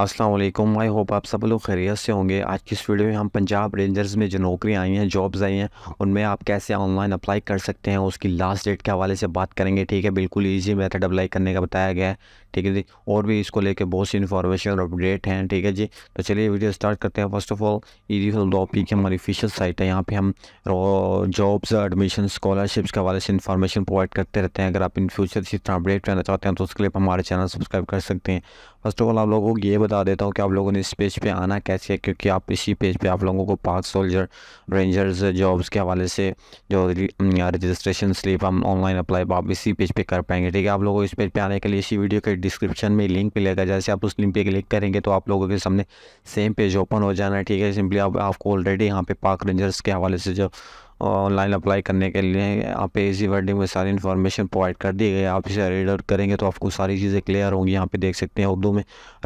Aslam I hope आप सब लोग खैरियत से होंगे आज की इस वीडियो में हम पंजाब रेंजर्स में जो नौकरियाँ आई हैं जॉब्स आई हैं उनमें आप कैसे ऑनलाइन अप्लाई कर सकते हैं उसकी लास्ट डेट के हवाले से बात करेंगे ठीक है बिल्कुल इजी मेथड अप्लाई करने का बताया गया है ठीक है जी और भी इसको लेके बहुत सी इन्फॉर्मेशन और अपडेट हैं ठीक है जी तो चलिए वीडियो स्टार्ट करते हैं फर्स्ट ऑफ ऑल ईजी डॉपी की हमारी ऑफिशियल साइट है यहाँ पर हम जॉब्स एडमिशन स्कॉलरशिप्स के हवाले से इन्फॉर्मेशन प्रोवाइड करते रहते हैं अगर आप इन फ्यूचर इस तरह अपडेट रहना चाहते हैं तो उसके लिए हमारे चैनल सब्सक्राइब कर सकते हैं फर्स्ट ऑफ ऑल आप लोगों को ये बता देता हूँ कि आप लोगों ने इस पेज पे आना कैसे है क्योंकि आप इसी पेज पे आप लोगों को पार्क सोल्जर रेंजर्स जॉब्स के हवाले से जो रजिस्ट्रेशन स्लिप हम ऑनलाइन अप्लाई आप इसी पेज पे कर पाएंगे ठीक है आप लोगों को इस पेज पे आने के लिए इसी वीडियो के डिस्क्रिप्शन में लिंक मिलेगा जैसे आप उस लिंक पर क्लिक करेंगे तो आप लोगों के सामने सेम पेज ओपन हो जाना है ठीक है सिंपली आप, आपको ऑलरेडी यहाँ पे पार्क रेंजर्स के हवाले से जो ऑनलाइन अप्लाई करने के लिए यहाँ पे इसी वर्डिंग में सारी इन्फॉर्मेशन प्रोवाइड कर दी गई आप इसे रीड आउट करेंगे तो आपको सारी चीज़ें क्लियर होंगी यहाँ पे देख सकते हैं उर्दू में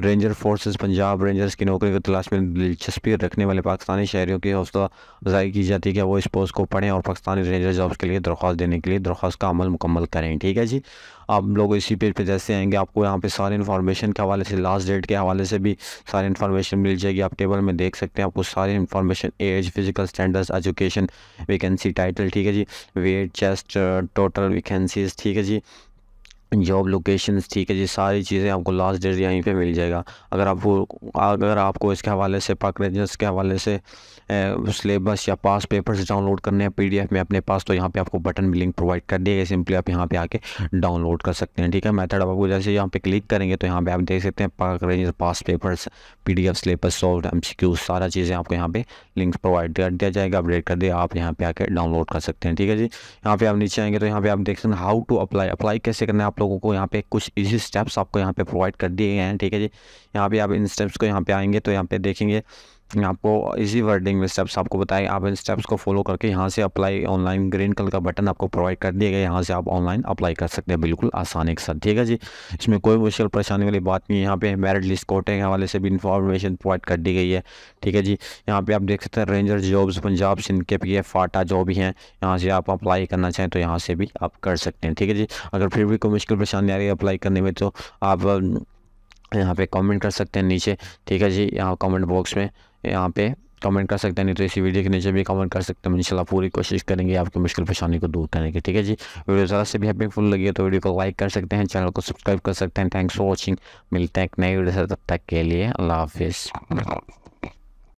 रेंजर फोर्सेस पंजाब रेंजर्स की नौकरी की तलाश में दिलचस्पी रखने वाले पाकिस्तानी शहरीों की हौसला अफजाई की जाती है कि वो इस पोस्ट को पढ़ें और पाकिस्तानी रेंजर जॉब्स के लिए दरख्वास्त देने के लिए दरख्वास्त का अमल मुकम्मल करें ठीक है जी आप लोग इसी पेज पे जैसे आएंगे आपको यहाँ पे सारी इन्फॉर्मेशन के हवाले से लास्ट डेट के हवाले से भी सारी इन्फॉर्मेशन मिल जाएगी आप टेबल में देख सकते हैं आपको सारी information age physical standards education vacancy title ठीक है जी वेट चेस्ट टोटल वैकेंसीज ठीक है जी जॉब लोकेशन ठीक है जी सारी चीज़ें आपको लास्ट डेट यहीं पे मिल जाएगा अगर आपको अगर आपको इसके हवाले से रेंजर्स के हवाले से सिलेबस या पास पेपर्स डाउनलोड करने हैं पीडीएफ में अपने पास तो यहाँ पे आपको बटन भी लिंक प्रोवाइड कर दिया गया सिंपली आप यहाँ पे आके डाउनलोड कर सकते हैं ठीक है मैथड आपको जैसे यहाँ पर क्लिक करेंगे तो यहाँ पर आप देख सकते हैं packages past papers P D F syllabus solved M C Q सारा चीज़ें आपको यहाँ पर लिंक प्रोवाइड कर दिया जाएगा अपडेट कर दिया आप यहाँ पर आकर डाउनलोड कर सकते हैं ठीक है जी यहाँ पर आप नीचे आएंगे तो यहाँ पर आप देख सकते हैं हाउ टू अप्लाई अप्लाई कैसे करना है आप आप लोगों को यहाँ पे कुछ इजी स्टेप्स आपको यहाँ पे प्रोवाइड कर दिए गए हैं ठीक है जी यहाँ पे आप इन स्टेप्स को यहाँ पे आएंगे तो यहाँ पे देखेंगे आपको इसी वर्डिंग में स्टेप्स आपको बताए आप इन स्टेप्स को फॉलो करके यहाँ से अप्लाई ऑनलाइन ग्रीन कलर का बटन आपको प्रोवाइड कर दिया गया यहाँ से आप ऑनलाइन अप्लाई कर सकते हैं बिल्कुल आसानी के साथ ठीक है जी इसमें कोई मुश्किल परेशानी वाली बात नहीं है यहाँ पे मेरिट लिस्ट कोटे के हवाले से भी इन्फॉर्मेशन प्रोवाइड कर दी गई है ठीक है जी यहाँ पर आप देख सकते हैं रेंजर जॉब्स पंजाब सिंध के पी फाटा जो भी हैं यहाँ से आप अप्लाई करना चाहें तो यहाँ से भी आप कर सकते हैं ठीक है जी अगर फिर भी कोई मुश्किल परेशानी आ रही है अप्लाई करने में तो आप यहाँ पे कमेंट कर सकते हैं नीचे ठीक है जी यहाँ कमेंट बॉक्स में यहाँ पे कमेंट कर सकते हैं नहीं तो इसी वीडियो के नीचे भी कमेंट कर सकते हैं इंशाल्लाह पूरी कोशिश करेंगे आपकी मुश्किल परेशानी को दूर करने की ठीक है जी वीडियो ज़्यादा से भी हेल्पफुल लगी तो वीडियो को लाइक कर सकते हैं चैनल को सब्सक्राइब कर सकते हैं थैंक्स फॉर वॉचिंग मिलते हैं एक नई वीडियो से तब तक के लिए अल्लाह हाफिज़